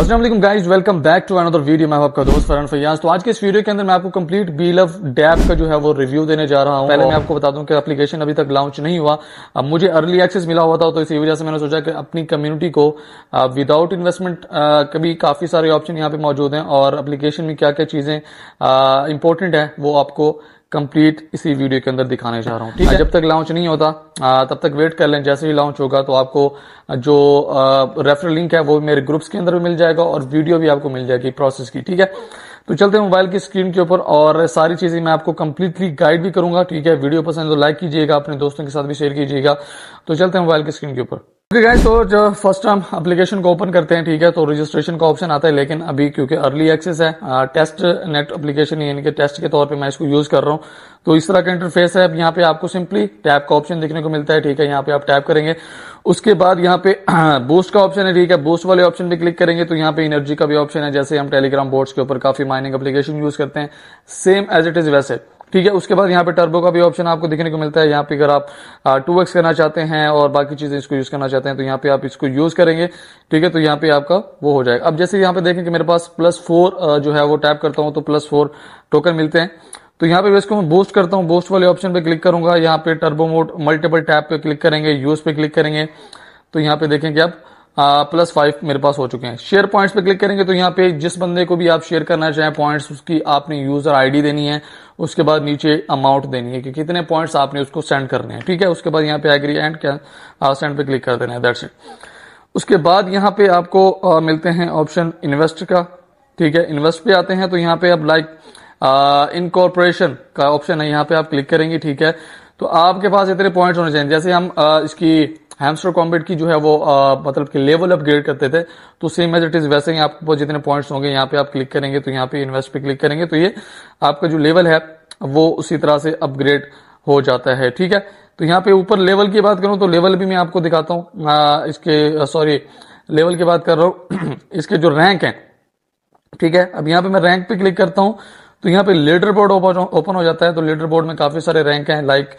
Aslam guys welcome back to another video मैं आपका दोस्त फरन फैयाज तो आज के इस वीडियो के अंदर मैं आपको कंप्लीट बी लव डैप का जो है वो रिव्यू देने जा रहा हूँ पहले मैं आपको बता दूं कि एप्लीकेशन अभी तक लॉन्च नहीं हुआ अब मुझे अर्ली एक्सेस मिला हुआ था तो इसी वजह से मैंने सोचा कि अपनी कम्युनिटी को विदाउट इन्वेस्टमेंट कभी काफ़ी सारे ऑप्शन यहाँ पे मौजूद हैं और अपलीकेशन में क्या क्या चीज़ें इंपॉर्टेंट है वो आपको कंप्लीट इसी वीडियो के अंदर दिखाने जा रहा हूँ ठीक हाँ, है जब तक लॉन्च नहीं होता तब तक वेट कर लें जैसे ही लॉन्च होगा तो आपको जो रेफर लिंक है वो मेरे ग्रुप्स के अंदर भी मिल जाएगा और वीडियो भी आपको मिल जाएगी प्रोसेस की ठीक है तो चलते हैं मोबाइल की स्क्रीन के ऊपर और सारी चीजें मैं आपको कंप्लीटली गाइड भी करूंगा ठीक है वीडियो पसंद तो लाइक कीजिएगा अपने दोस्तों के साथ भी शेयर कीजिएगा तो चलते हैं मोबाइल की स्क्रीन के ऊपर ओके गाइस तो जो फर्स्ट टाइम एप्लीकेशन को ओपन करते हैं ठीक है तो रजिस्ट्रेशन का ऑप्शन आता है लेकिन अभी क्योंकि अर्ली एक्सेस है टेस्ट नेट एप्लीकेशन यानी कि टेस्ट के तौर पे मैं इसको यूज कर रहा हूँ तो इस तरह का इंटरफेस है यहाँ पे आपको सिंपली टैप का ऑप्शन देखने को मिलता है ठीक है यहाँ पे आप टैप करेंगे उसके बाद यहाँ पे बूस्ट का ऑप्शन है ठीक है बूस्ट वाले ऑप्शन पे क्लिक करेंगे तो यहाँ पे एनर्जी का भी ऑप्शन है जैसे हम टेलीग्राम बोर्ड्स के ऊपर काफी माइनिंग एप्लीकेशन यूज करते हैं सेम एज इट इज वैसे ठीक है उसके बाद यहाँ पे टर्बो का भी ऑप्शन आपको देखने को मिलता है यहाँ पे अगर आप टू एक्स करना चाहते हैं और बाकी चीजें इसको यूज करना चाहते हैं तो यहाँ पे आप इसको यूज करेंगे ठीक है तो यहाँ पे आपका वो हो जाएगा अब जैसे यहाँ पे देखें कि मेरे पास प्लस फोर जो है वो टैप करता हूँ तो प्लस फोर टोकन मिलते हैं तो यहाँ पे इसको मैं बूस्ट करता हूँ बूस्ट वाले ऑप्शन पे क्लिक करूंगा यहाँ पे टर्बो मोड मल्टीपल टैप पे क्लिक करेंगे यूज पे क्लिक करेंगे तो यहाँ पे देखेंगे आप प्लस फाइव मेरे पास हो चुके हैं शेयर पॉइंट्स पे क्लिक करेंगे तो यहाँ पे जिस बंदे को भी आप शेयर करना चाहें पॉइंट्स उसकी आपने यूजर आईडी देनी है उसके बाद नीचे अमाउंट देनी है कि कितने पॉइंट्स आपने उसको सेंड करने हैं ठीक है उसके बाद यहाँ पे एग्री एंड क्या सेंड पे क्लिक कर देना है दैट्स इट उसके बाद यहाँ पे आपको आ, मिलते हैं ऑप्शन इन्वेस्ट का ठीक है इन्वेस्ट पे आते हैं तो यहाँ पे आप लाइक इनकॉर्पोरेशन का ऑप्शन है यहाँ पे आप क्लिक करेंगे ठीक है तो आपके पास इतने पॉइंट्स होने चाहिए जैसे हम आ, इसकी हैमस्टर कॉम्बेट की जो है वो आ, मतलब कि लेवल अपग्रेड करते थे तो सेम एज इट इज वैसे ही आपको जितने पॉइंट्स होंगे यहाँ पे आप क्लिक करेंगे तो यहाँ पे इन्वेस्ट पे क्लिक करेंगे तो ये आपका जो लेवल है वो उसी तरह से अपग्रेड हो जाता है ठीक है तो यहाँ पे ऊपर लेवल की बात करूं तो लेवल भी मैं आपको दिखाता हूँ इसके सॉरी लेवल की बात कर रहा हूँ इसके जो रैंक है ठीक है अब यहाँ पे मैं रैंक पे क्लिक करता हूँ तो यहाँ पे लेडर बोर्ड ओपन हो जाता है तो लेडर बोर्ड में काफी सारे रैंक हैं लाइक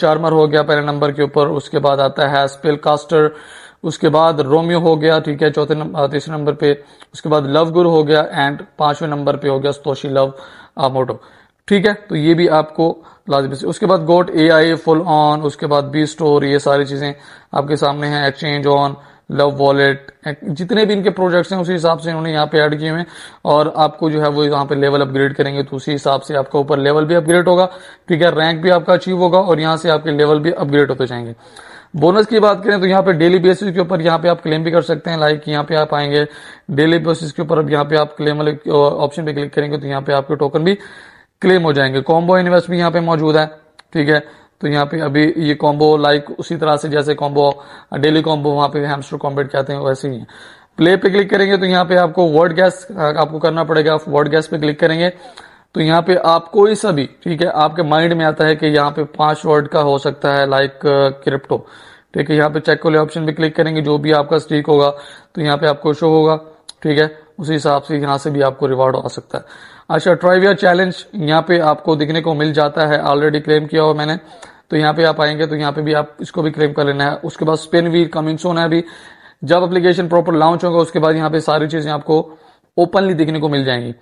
चार्मर हो गया पहले नंबर के ऊपर उसके बाद आता है स्पेल कास्टर उसके बाद रोमियो हो गया ठीक है चौथे तीसरे नंबर पे उसके बाद लव गुरु हो गया एंड पांचवें नंबर पे हो गया स्तोशी लव मोटो ठीक है तो ये भी आपको लाजमी से उसके बाद गोट ए आई फुल ऑन उसके बाद बी स्टोर ये सारी चीजें आपके सामने हैं एक्सचेंज ऑन लव वॉलेट जितने भी इनके प्रोजेक्ट्स हैं उसी हिसाब से इन्होंने यहाँ पे ऐड किए हुए और आपको जो है वो यहाँ पे लेवल अपग्रेड करेंगे तो उसी हिसाब से आपका ऊपर लेवल भी अपग्रेड होगा ठीक है रैंक भी आपका अचीव होगा और यहाँ से आपके लेवल भी अपग्रेड होते जाएंगे बोनस की बात करें तो यहाँ पे डेली बेसिस के ऊपर यहाँ पे आप क्लेम भी कर सकते हैं लाइक यहाँ पे आप आएंगे डेली बेसिस के ऊपर अब यहाँ पे आप क्लेम वाले ऑप्शन पे क्लिक करेंगे तो यहाँ पे आपके टोकन भी क्लेम हो जाएंगे कॉम्बो इन्वेस्ट भी यहाँ पे मौजूद है ठीक है तो यहाँ पे अभी ये कॉम्बो लाइक उसी तरह से जैसे कॉम्बो डेली कॉम्बो वहां पे हेमस्टर कॉम्बेट कहते हैं वैसे ही है प्ले पे क्लिक करेंगे तो यहाँ पे आपको वर्ड गैस आपको करना पड़ेगा आप वर्ड गैस पे क्लिक करेंगे तो यहाँ पे आपको सा भी ठीक है आपके माइंड में आता है कि यहाँ पे पांच वर्ड का हो सकता है लाइक क्रिप्टो ठीक है यहाँ पे चेक वाले ऑप्शन पे क्लिक करेंगे जो भी आपका स्टीक होगा तो यहाँ पे आपको शो होगा ठीक है उसी हिसाब से यहाँ से भी आपको रिवार्ड आ सकता है अच्छा ट्राइविया चैलेंज यहाँ पे आपको दिखने को मिल जाता है ऑलरेडी क्लेम किया हुआ मैंने तो यहाँ पे आप आएंगे तो यहाँ पे भी आप इसको भी क्लेम कर लेना है उसके बाद स्पिन वीर कमिंग सोन है अभी जब एप्लीकेशन प्रॉपर लॉन्च होगा उसके बाद यहाँ पे सारी चीजें आपको ओपनली दिखने को मिल जाएंगी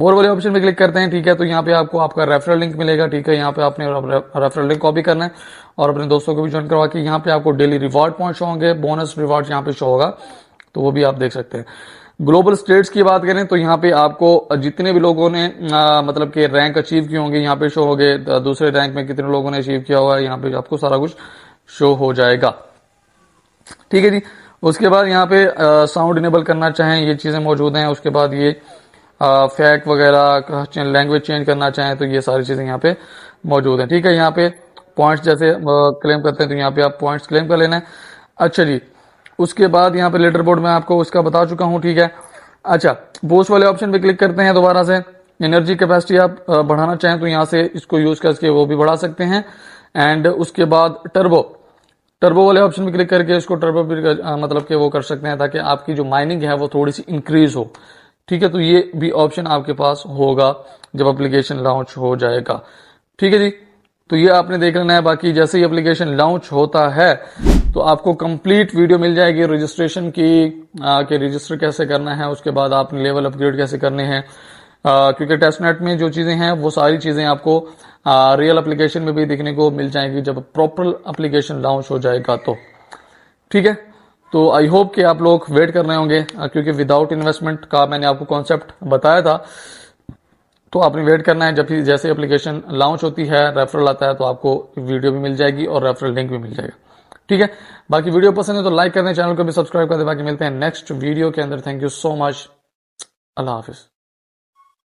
मोर वाले ऑप्शन पे क्लिक करते हैं ठीक है तो यहाँ पे आपको आपका रेफरल लिंक मिलेगा ठीक है यहाँ पे आपने रेफरल लिंक कॉपी करना है और अपने दोस्तों को भी ज्वाइन करवा के यहाँ पे आपको डेली रिवॉर्ड पॉइंट शो होंगे बोनस रिवॉर्ड यहाँ पे शो होगा तो वो भी आप देख सकते हैं ग्लोबल स्टेट्स की बात करें तो यहाँ पे आपको जितने भी लोगों ने आ, मतलब के रैंक अचीव किए होंगे यहाँ पे शो हो गए दूसरे रैंक में कितने लोगों ने अचीव किया हुआ है यहाँ पे आपको सारा कुछ शो हो जाएगा ठीक है जी उसके बाद यहाँ पे साउंड इनेबल करना चाहें ये चीज़ें मौजूद हैं उसके बाद ये फैक्ट वगैरह लैंग्वेज चेंज करना चाहें तो ये सारी चीज़ें यहाँ पे मौजूद है ठीक है यहाँ पे पॉइंट्स जैसे क्लेम करते हैं तो यहाँ पे आप पॉइंट्स क्लेम कर लेना है अच्छा जी उसके बाद यहाँ पे लेटर बोर्ड में आपको उसका बता चुका हूँ ठीक है अच्छा बोस वाले ऑप्शन पे क्लिक करते हैं दोबारा से एनर्जी कैपेसिटी आप बढ़ाना चाहें तो यहाँ से इसको यूज करके वो भी बढ़ा सकते हैं एंड उसके बाद टर्बो टर्बो वाले ऑप्शन पे क्लिक करके इसको टर्बो भी कर, मतलब के वो कर सकते हैं ताकि आपकी जो माइनिंग है वो थोड़ी सी इंक्रीज हो ठीक है तो ये भी ऑप्शन आपके पास होगा जब एप्लीकेशन लॉन्च हो जाएगा ठीक है जी तो ये आपने देख लेना है बाकी जैसे ही एप्लीकेशन लॉन्च होता है तो आपको कंप्लीट वीडियो मिल जाएगी रजिस्ट्रेशन की कि रजिस्टर कैसे करना है उसके बाद आपने लेवल अपग्रेड कैसे करने हैं क्योंकि टेस्ट नेट में जो चीज़ें हैं वो सारी चीज़ें आपको आ, रियल एप्लीकेशन में भी देखने को मिल जाएंगी जब प्रॉपर एप्लीकेशन लॉन्च हो जाएगा तो ठीक है तो आई होप कि आप लोग वेट कर रहे होंगे क्योंकि विदाउट इन्वेस्टमेंट का मैंने आपको कॉन्सेप्ट बताया था तो आपने वेट करना है जब भी जैसे एप्लीकेशन लॉन्च होती है रेफरल आता है तो आपको वीडियो भी मिल जाएगी और रेफरल लिंक भी मिल जाएगा ठीक है बाकी वीडियो पसंद है तो लाइक कर चैनल को भी सब्सक्राइब कर दे बाकी मिलते हैं नेक्स्ट वीडियो के अंदर थैंक यू सो मच अल्लाह हाफिज़